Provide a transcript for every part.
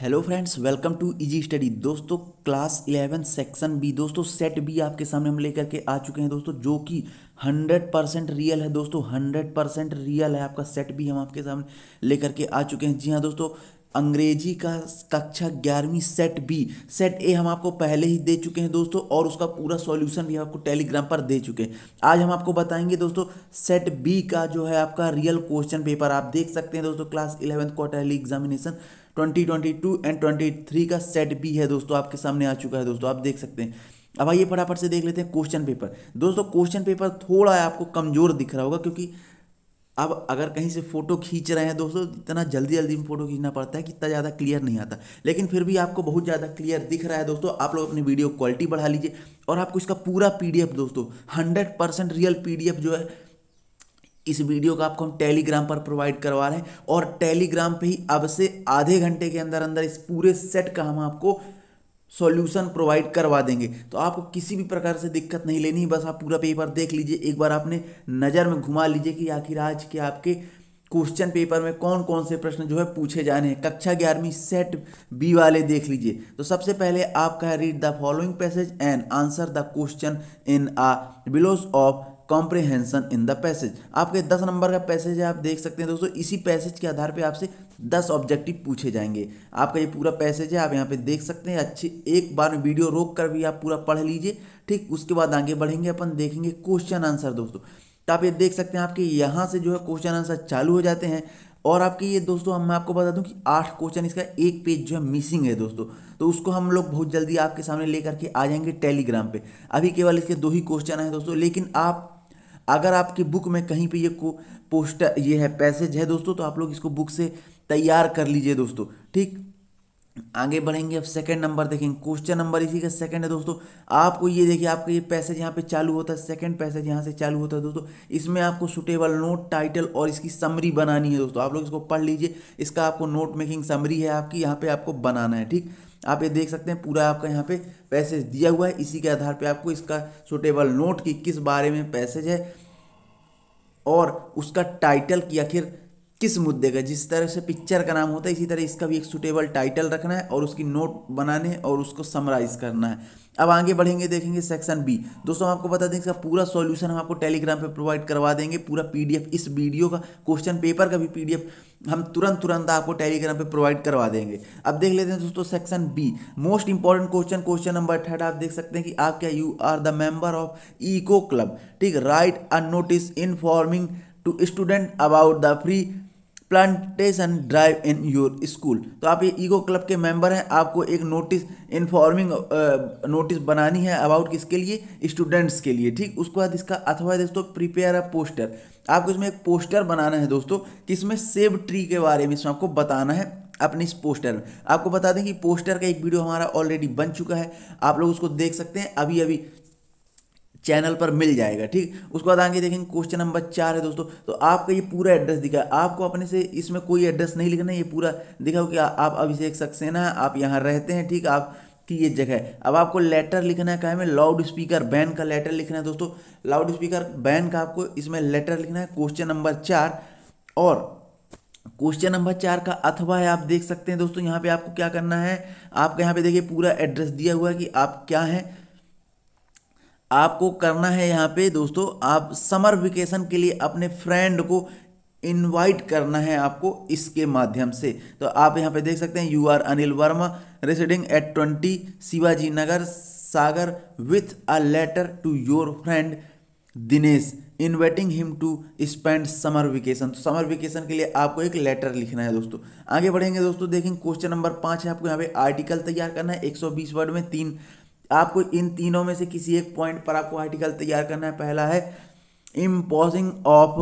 hello friends welcome to easy study दोस्तों class eleven section B दोस्तों set B आपके सामने हम लेकर के आ चुके हैं दोस्तों जो कि हंड्रेड परसेंट रियल है दोस्तों हंड्रेड परसेंट रियल है आपका सेट बी हम आपके सामने लेकर के आ चुके हैं जी हाँ दोस्तों अंग्रेजी का कक्षा ग्यारहवीं सेट बी सेट ए हम आपको पहले ही दे चुके हैं दोस्तों और उसका पूरा सॉल्यूशन भी आपको टेलीग्राम पर दे चुके हैं आज हम आपको बताएंगे दोस्तों सेट बी का जो है आपका रियल क्वेश्चन पेपर आप देख सकते हैं दोस्तों class eleventh quarterly examination 2022 and 23 का सेट बी है दोस्तों आपके सामने आ चुका है दोस्तों आप देख सकते हैं अब आइए फटाफट से देख लेते हैं क्वेश्चन पेपर दोस्तों क्वेश्चन पेपर थोड़ा आपको कमज़ोर दिख रहा होगा क्योंकि अब अगर कहीं से फ़ोटो खींच रहे हैं दोस्तों इतना जल्दी जल्दी में फ़ोटो खींचना पड़ता है कि इतना ज़्यादा क्लियर नहीं आता लेकिन फिर भी आपको बहुत ज़्यादा क्लियर दिख रहा है दोस्तों आप लोग अपनी वीडियो क्वालिटी बढ़ा लीजिए और आपको इसका पूरा पीडीएफ दोस्तों हंड्रेड परसेंट रियल पीडीएफ जो है इस वीडियो का आपको हम टेलीग्राम पर प्रोवाइड करवा रहे हैं और टेलीग्राम पे ही अब से आधे घंटे के अंदर अंदर इस पूरे सेट का हम आपको सॉल्यूशन प्रोवाइड करवा देंगे तो आपको किसी भी प्रकार से दिक्कत नहीं लेनी बस आप पूरा पेपर देख लीजिए एक बार आपने नज़र में घुमा लीजिए कि आखिर आज के आपके क्वेश्चन पेपर में कौन कौन से प्रश्न जो है पूछे जाने हैं कक्षा ग्यारहवीं सेट बी वाले देख लीजिए तो सबसे पहले आपका read the following passage and answer the question in a below of comprehension in the passage आपके दस नंबर का पैसेज है आप देख सकते हैं दोस्तों इसी पैसेज के आधार पे आपसे दस ऑब्जेक्टिव पूछे जाएंगे आपका ये पूरा पैसेज है आप यहाँ पे देख सकते हैं अच्छे एक बार में वीडियो रोक कर भी आप पूरा पढ़ लीजिए ठीक उसके बाद आगे बढ़ेंगे अपन देखेंगे क्वेश्चन आंसर दोस्तों तो आप ये देख सकते हैं आपके यहाँ से जो है क्वेश्चन आंसर चालू हो जाते हैं और आपके ये दोस्तों हम मैं आपको बता दूं कि आठ क्वेश्चन इसका एक पेज जो है मिसिंग है दोस्तों तो उसको हम लोग बहुत जल्दी आपके सामने लेकर के आ जाएंगे टेलीग्राम पे अभी केवल इसके दो ही क्वेश्चन हैं दोस्तों लेकिन आप अगर आपकी बुक में कहीं पे ये को पोस्टर ये है पैसेज है दोस्तों तो आप लोग इसको बुक से तैयार कर लीजिए दोस्तों ठीक आगे बढ़ेंगे अब सेकंड नंबर देखेंगे क्वेश्चन नंबर इसी का सेकंड है दोस्तों आपको ये देखिए आपका ये पैसेज यहाँ पे चालू होता है सेकंड पैसेज यहाँ से चालू होता है दोस्तों इसमें आपको सुटेबल नोट टाइटल और इसकी समरी बनानी है दोस्तों आप लोग इसको पढ़ लीजिए इसका आपको नोट मेकिंग समरी है आपकी यहाँ पर आपको बनाना है ठीक आप ये देख सकते हैं पूरा आपका यहाँ पे पैसेज दिया हुआ है इसी के आधार पे आपको इसका सुटेबल नोट कि किस बारे में पैसेज है और उसका टाइटल की आखिर किस मुद्दे का जिस तरह से पिक्चर का नाम होता है इसी तरह इसका भी एक सुटेबल टाइटल रखना है और उसकी नोट बनाने और उसको समराइज़ करना है अब आगे बढ़ेंगे देखेंगे सेक्शन बी दोस्तों आपको बता दें इसका पूरा सॉल्यूशन हम आपको टेलीग्राम पे प्रोवाइड करवा देंगे पूरा पीडीएफ इस वीडियो का क्वेश्चन पेपर का भी पीडीएफ हम तुरंत तुरंत आपको टेलीग्राम पे प्रोवाइड करवा देंगे अब देख लेते हैं दोस्तों section B most important question question number third आप देख सकते हैं कि आप क्या you are the member of eco club ठीक write a notice informing to student about the free plantation drive in your school तो आप ये ईगो क्लब के मेंबर हैं आपको एक नोटिस इन्फॉर्मिंग नोटिस बनानी है अबाउट किसके लिए स्टूडेंट्स के लिए ठीक उसके बाद इसका अथवा दोस्तों प्रिपेयर अ पोस्टर आपको इसमें एक पोस्टर बनाना है दोस्तों किसमें सेब ट्री के बारे में इसमें आपको बताना है अपने इस पोस्टर में आपको बता दें कि पोस्टर का एक वीडियो हमारा ऑलरेडी बन चुका है आप लोग उसको देख सकते हैं अभी अभी चैनल पर मिल जाएगा ठीक उसके बाद आगे देखेंगे क्वेश्चन नंबर चार है दोस्तों तो आपका ये पूरा एड्रेस दिखा है आपको अपने से इसमें कोई एड्रेस नहीं लिखना है ये पूरा दिखा कि आप अभिषेक सक्सेना है आप यहाँ रहते हैं ठीक आप कि ये जगह है अब आपको लेटर लिखना है क्या में लाउड स्पीकर बैन का लेटर लिखना है दोस्तों लाउड स्पीकर बैन का आपको इसमें लेटर लिखना है क्वेश्चन नंबर चार और क्वेश्चन नंबर चार का अथवा है आप देख सकते हैं दोस्तों यहाँ पे आपको क्या करना है आपका यहाँ पे देखिए पूरा एड्रेस दिया हुआ है कि आप क्या हैं आपको करना है यहाँ पे दोस्तों आप समर वेकेशन के लिए अपने फ्रेंड को इनवाइट करना है आपको इसके माध्यम से तो आप यहाँ पे देख सकते हैं you are Anil Verma residing at twenty Shivaji Nagar Sagar with a letter to your friend Dinesh inviting him to spend summer vacation तो समर वेकेशन के लिए आपको एक लेटर लिखना है दोस्तों आगे बढ़ेंगे दोस्तों देखेंगे क्वेश्चन नंबर पाँच है आपको यहाँ पे आर्टिकल तैयार करना है एक वर्ड में तीन आपको इन तीनों में से किसी एक पॉइंट पर आपको आर्टिकल तैयार करना है पहला है इम्पोजिंग ऑफ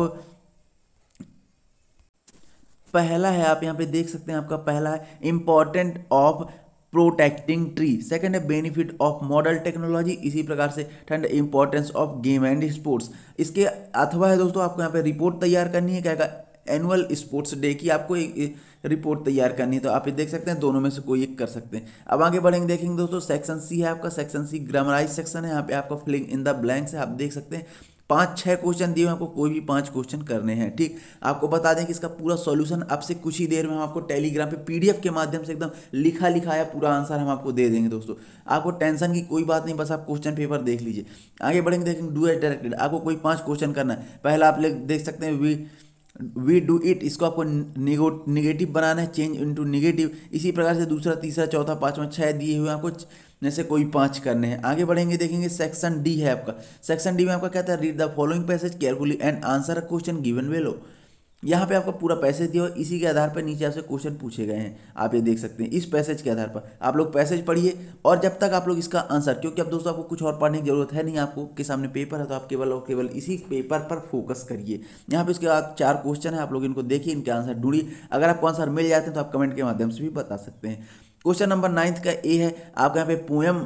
पहला है आप यहाँ पे देख सकते हैं आपका पहला है important of protecting tree second है बेनिफिट ऑफ मॉडल टेक्नोलॉजी इसी प्रकार से ठंड importance of game and sports इसके अथवा है दोस्तों आपको यहाँ पे रिपोर्ट तैयार करनी है क्या एनुअल स्पोर्ट्स डे की आपको एक रिपोर्ट तैयार करनी है तो आप ये देख सकते हैं दोनों में से कोई एक कर सकते हैं अब आगे बढ़ेंगे देखेंगे दोस्तों सेक्शन सी है आपका सेक्शन सी ग्रामराइज सेक्शन है यहाँ पे आपका फिलिंग इन द ब्लैंक्स है आप देख सकते हैं पांच छह क्वेश्चन दिए आपको कोई भी पांच क्वेश्चन करने हैं ठीक आपको बता दें कि इसका पूरा सॉल्यूशन आपसे कुछ ही देर में हम आपको टेलीग्राम पे पीडीएफ के माध्यम से एकदम लिखा लिखाया पूरा आंसर हम आपको दे देंगे दोस्तों आपको टेंशन की कोई बात नहीं बस आप क्वेश्चन पेपर देख लीजिए आगे बढ़ेंगे देखेंगे डू एज डायरेक्टेड आपको कोई पाँच क्वेश्चन करना है पहला आप देख सकते हैं वी वी डू इट इसको आपको निगेटिव बनाना है चेंज इंटू निगेटिव इसी प्रकार से दूसरा तीसरा चौथा पाँचवा छः दिए हुए आपको जैसे कोई पाँच करने हैं आगे बढ़ेंगे देखेंगे सेक्शन डी है आपका सेक्शन डी में आपका कहता है read the following passage carefully and answer a question given below यहाँ पे आपका पूरा पैसेज दिया और इसी के आधार पर नीचे आपसे क्वेश्चन पूछे गए हैं आप ये देख सकते हैं इस पैसेज के आधार पर आप लोग पैसेज पढ़िए और जब तक आप लोग इसका आंसर क्योंकि अब दोस्तों आपको कुछ और पढ़ने की जरूरत है नहीं आपको के सामने पेपर है तो आप केवल और केवल इसी पेपर पर फोकस करिए यहाँ पर इसके बाद चार क्वेश्चन है आप लोग इनको देखिए इनके आंसर ढूंढिए अगर आपको आंसर मिल जाते हैं तो आप कमेंट के माध्यम से भी बता सकते हैं क्वेश्चन नंबर नाइन्थ का ए है आपका यहाँ पे पोएम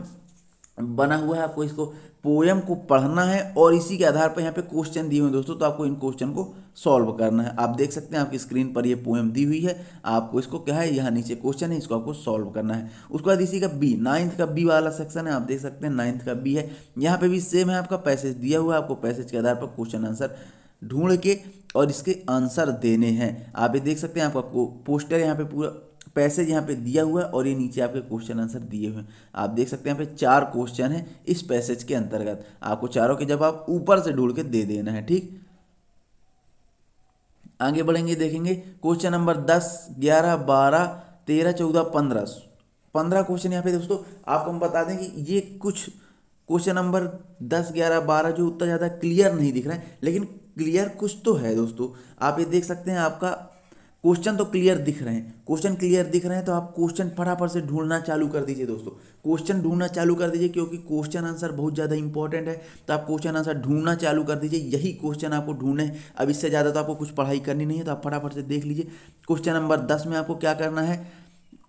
बना हुआ है आपको इसको पोएम को पढ़ना है और इसी के आधार पर यहाँ पे क्वेश्चन दिए हुए हैं दोस्तों तो आपको इन क्वेश्चन को सॉल्व करना है आप देख सकते हैं आपकी स्क्रीन पर ये पोएम दी हुई है आपको इसको क्या है यहाँ नीचे क्वेश्चन है इसको आपको सॉल्व करना है उसके बाद इसी का बी नाइन्थ का बी वाला सेक्शन है आप देख सकते हैं नाइन्थ का बी है यहाँ पर भी सेम है आपका पैसेज दिया हुआ है आपको पैसेज के आधार पर क्वेश्चन आंसर ढूंढ के और इसके आंसर देने हैं आप ये देख सकते हैं आपका पोस्टर यहाँ पे पूरा पैसेज यहाँ पे दिया हुआ है और ये नीचे आपके क्वेश्चन आंसर दिए हुए हैं आप देख सकते हैं यहाँ पे चार क्वेश्चन है इस पैसेज के अंतर्गत आपको चारों के जवाब ऊपर से ढूंढ के दे देना है ठीक आगे बढ़ेंगे देखेंगे क्वेश्चन नंबर दस ग्यारह बारह तेरह चौदह पंद्रह पंद्रह क्वेश्चन यहाँ पे दोस्तों आपको हम बता दें कि ये कुछ क्वेश्चन नंबर दस ग्यारह बारह जो उतना ज़्यादा क्लियर नहीं दिख रहा है लेकिन क्लियर कुछ तो है दोस्तों आप ये देख सकते हैं आपका क्वेश्चन तो क्लियर दिख रहे हैं क्वेश्चन क्लियर दिख रहे हैं तो आप क्वेश्चन फटाफट से ढूंढना चालू कर दीजिए दोस्तों क्वेश्चन ढूंढना चालू कर दीजिए क्योंकि क्वेश्चन आंसर बहुत ज़्यादा इंपॉर्टेंट है तो आप क्वेश्चन आंसर ढूंढना चालू कर दीजिए यही क्वेश्चन आपको ढूंढने अब इससे ज़्यादा तो आपको कुछ पढ़ाई करनी नहीं है तो आप फटाफट से देख लीजिए क्वेश्चन नंबर दस में आपको क्या करना है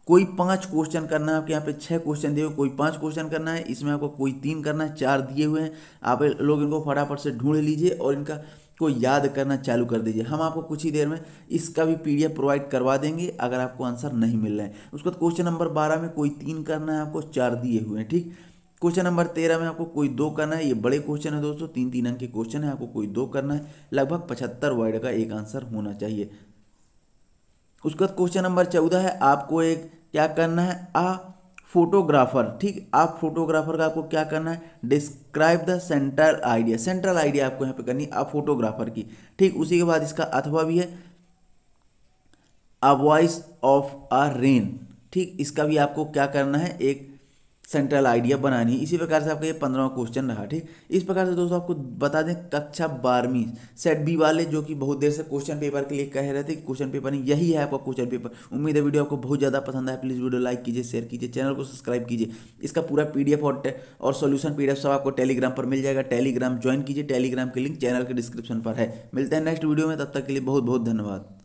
कोई पाँच क्वेश्चन करना है आपके यहाँ पे छह क्वेश्चन दिए हुए कोई पाँच क्वेश्चन करना है इसमें आपको कोई तीन करना है चार दिए हुए हैं आप लोग इनको फटाफट से ढूंढ लीजिए और इनका को याद करना चालू कर दीजिए हम आपको कुछ ही देर में इसका भी पी प्रोवाइड करवा देंगे अगर आपको आंसर नहीं मिल रहा है उसके बाद क्वेश्चन नंबर बारह में कोई तीन करना है आपको चार दिए हुए हैं ठीक क्वेश्चन नंबर तेरह में आपको कोई दो करना है ये बड़े क्वेश्चन है दोस्तों तीन तीन अंक के क्वेश्चन है आपको कोई दो करना है लगभग पचहत्तर वर्ड का एक आंसर होना चाहिए उसके बाद क्वेश्चन नंबर चौदह है आपको एक क्या करना है आ फोटोग्राफर ठीक आप फोटोग्राफर का आपको क्या करना है describe the central idea central idea आपको यहाँ पे करनी है आप फोटोग्राफर की ठीक उसी के बाद इसका अथवा भी है a voice of a rain ठीक इसका भी आपको क्या करना है एक सेंट्रल आइडिया बनानी इसी प्रकार से आपका ये पंद्रह क्वेश्चन रहा ठीक इस प्रकार से दोस्तों आपको बता दें कक्षा बारहवीं सेट बी वाले जो कि बहुत देर से क्वेश्चन पेपर के लिए कह रहे थे कि क्वेश्चन पेपर नहीं यही है आपका क्वेश्चन पेपर उम्मीद है वीडियो आपको बहुत ज़्यादा पसंद आया प्लीज़ वीडियो लाइक कीजिए शेयर कीजिए चैनल को सब्सक्राइब कीजिए इसका पूरा पी और और सोल्यूशन पी सब आपको टेलीग्राम पर मिल जाएगा टेलीग्राम ज्वाइन कीजिए टेलीग्राम की लिंक चैनल के डिस्क्रिप्शन पर है मिलते हैं नेक्स्ट वीडियो में तब तक के लिए बहुत बहुत धन्यवाद